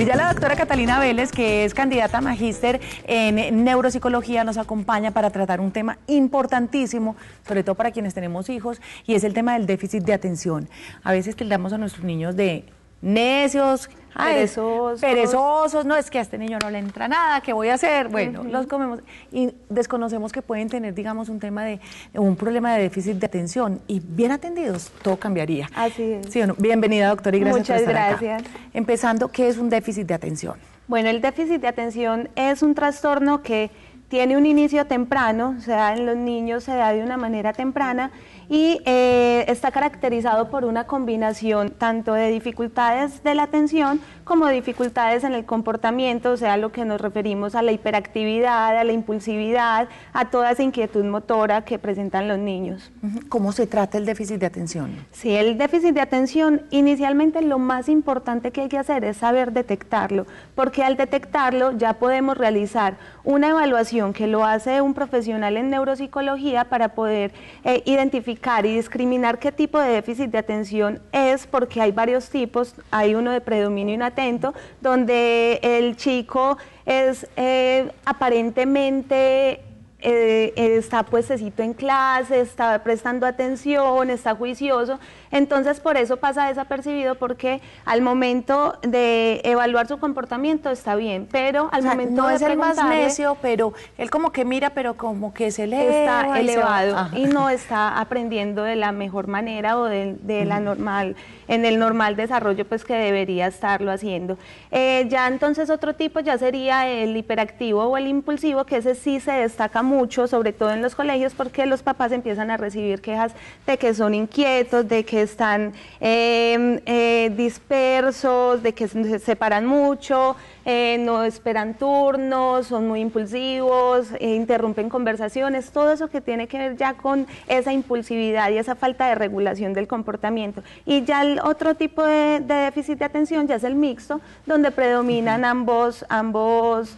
y ya la doctora Catalina Vélez, que es candidata a magíster en neuropsicología, nos acompaña para tratar un tema importantísimo, sobre todo para quienes tenemos hijos, y es el tema del déficit de atención. A veces que le damos a nuestros niños de necios, perezosos. no es que a este niño no le entra nada, ¿qué voy a hacer? Bueno, los comemos y desconocemos que pueden tener, digamos, un tema de un problema de déficit de atención y bien atendidos todo cambiaría. Así es. ¿Sí Bienvenida, doctora, y gracias Muchas gracias. Empezando, ¿qué es un déficit de atención? Bueno, el déficit de atención es un trastorno que tiene un inicio temprano, o sea, en los niños se da de una manera temprana y eh, está caracterizado por una combinación tanto de dificultades de la atención como dificultades en el comportamiento, o sea, lo que nos referimos a la hiperactividad, a la impulsividad, a toda esa inquietud motora que presentan los niños. ¿Cómo se trata el déficit de atención? Sí, el déficit de atención, inicialmente lo más importante que hay que hacer es saber detectarlo, porque al detectarlo ya podemos realizar una evaluación que lo hace un profesional en neuropsicología para poder eh, identificar y discriminar qué tipo de déficit de atención es, porque hay varios tipos, hay uno de predominio inatento, donde el chico es eh, aparentemente eh, eh, está puestecito en clase, está prestando atención, está juicioso. Entonces por eso pasa desapercibido porque al momento de evaluar su comportamiento está bien, pero al momento no es el más necio, pero él como que mira, pero como que se le está elevado y no está aprendiendo de la mejor manera o de, la normal en el normal desarrollo pues que debería estarlo haciendo. Eh, ya entonces otro tipo ya sería el hiperactivo o el impulsivo que ese sí se destaca mucho, sobre todo en los colegios, porque los papás empiezan a recibir quejas de que son inquietos, de que están em, eh, dispersos, de que se separan mucho, eh, no esperan turnos, son muy impulsivos, eh, interrumpen conversaciones, todo eso que tiene que ver ya con esa impulsividad y esa falta de regulación del comportamiento. Y ya el otro tipo de, de déficit de atención ya es el mixto, donde predominan ambos, ambos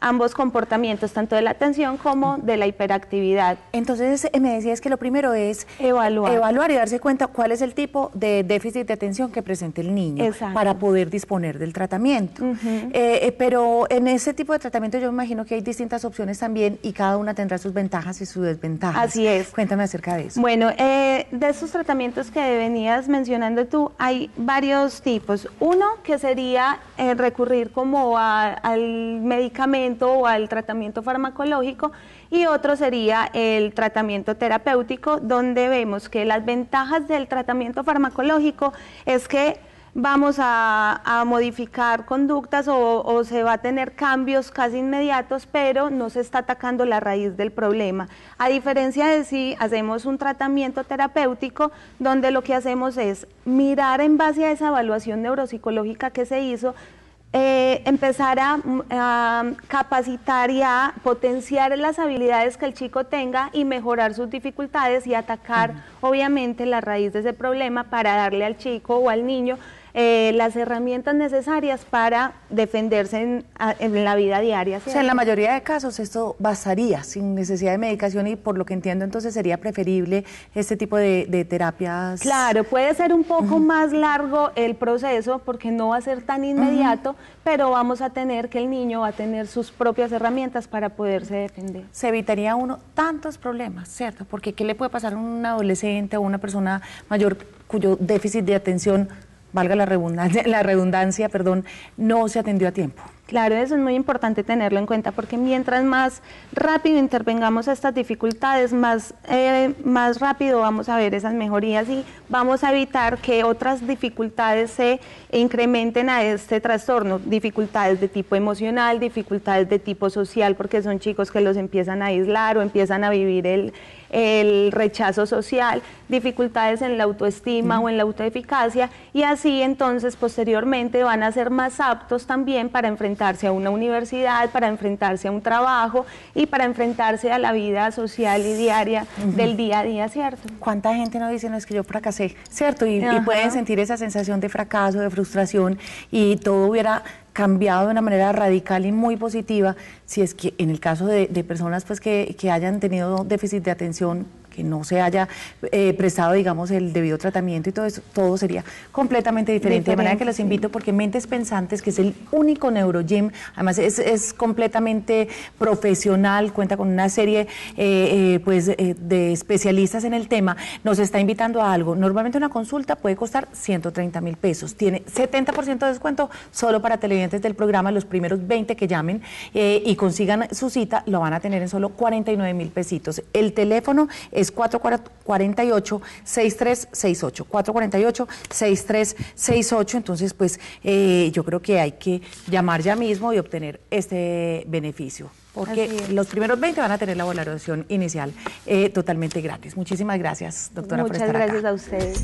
ambos comportamientos, tanto de la atención como de la hiperactividad. Entonces, eh, me decías que lo primero es evaluar, evaluar y darse cuenta cuál es el tipo de déficit de atención que presenta el niño para poder disponer del tratamiento. Eh, eh, pero en ese tipo de tratamiento yo me imagino que hay distintas opciones también y cada una tendrá sus ventajas y sus desventajas. Así es. Cuéntame acerca de eso. Bueno, de esos tratamientos que venías mencionando tú, hay varios tipos. Uno que sería recurrir como al medicamento, o al tratamiento farmacológico y otro sería el tratamiento terapéutico donde vemos que las ventajas del tratamiento farmacológico es que vamos a, modificar conductas o, se va a tener cambios casi inmediatos, pero no se está atacando la raíz del problema. A diferencia de si hacemos un tratamiento terapéutico, donde lo que hacemos es mirar en base a esa evaluación neuropsicológica que se hizo, eh, empezar mm, a, capacitar y a potenciar las habilidades que el chico tenga y mejorar sus dificultades y atacar obviamente la raíz de ese problema para darle al chico o al niño eh, las herramientas necesarias para defenderse en, la vida diaria. O sea, en la mayoría de casos esto bastaría sin necesidad de medicación y por lo que entiendo entonces sería preferible este tipo de, terapias. Claro, puede ser un poco más largo el proceso porque no va a ser tan inmediato, pero vamos a tener que el niño va a tener sus propias herramientas para poderse defender. Se evitaría uno tantos problemas, ¿cierto? Porque ¿qué le puede pasar a un adolescente o una persona mayor cuyo déficit de atención valga la redundancia, la redundancia, perdón, no se atendió a tiempo. Claro, eso es muy importante tenerlo en cuenta porque mientras más rápido intervengamos a estas dificultades, más, eh, más rápido vamos a ver esas mejorías y vamos a evitar que otras dificultades se incrementen a este trastorno, dificultades de tipo emocional, dificultades de tipo social, porque son chicos que los empiezan a aislar o empiezan a vivir el, rechazo social, dificultades en la autoestima o en la autoeficacia y así entonces posteriormente van a ser más aptos también para enfrentar enfrentarse a una universidad, para enfrentarse a un trabajo y para enfrentarse a la vida social y diaria del día a día, ¿cierto? ¿Cuánta gente no dice, no es que yo fracasé, ¿cierto? Y, pueden sentir esa sensación de fracaso, de frustración y todo hubiera cambiado de una manera radical y muy positiva si es que en el caso de, personas pues que, que hayan tenido déficit de atención no se haya eh, prestado, digamos, el debido tratamiento y todo eso, todo sería completamente diferente. De manera que los invito porque Mentes Pensantes, que es el único neurogym, además es, completamente profesional, cuenta con una serie eh, eh, pues, de especialistas en el tema, nos está invitando a algo. Normalmente una consulta puede costar 130 mil pesos. Tiene 70% de descuento solo para televidentes del programa, los primeros 20 que llamen y consigan su cita, lo van a tener en solo 49 mil pesitos. El teléfono es 448-6368. 448-6368. Entonces, pues eh, yo creo que hay que llamar ya mismo y obtener este beneficio. Porque los primeros 20 van a tener la valoración inicial eh, totalmente gratis. Muchísimas gracias, doctora. Muchas gracias a ustedes.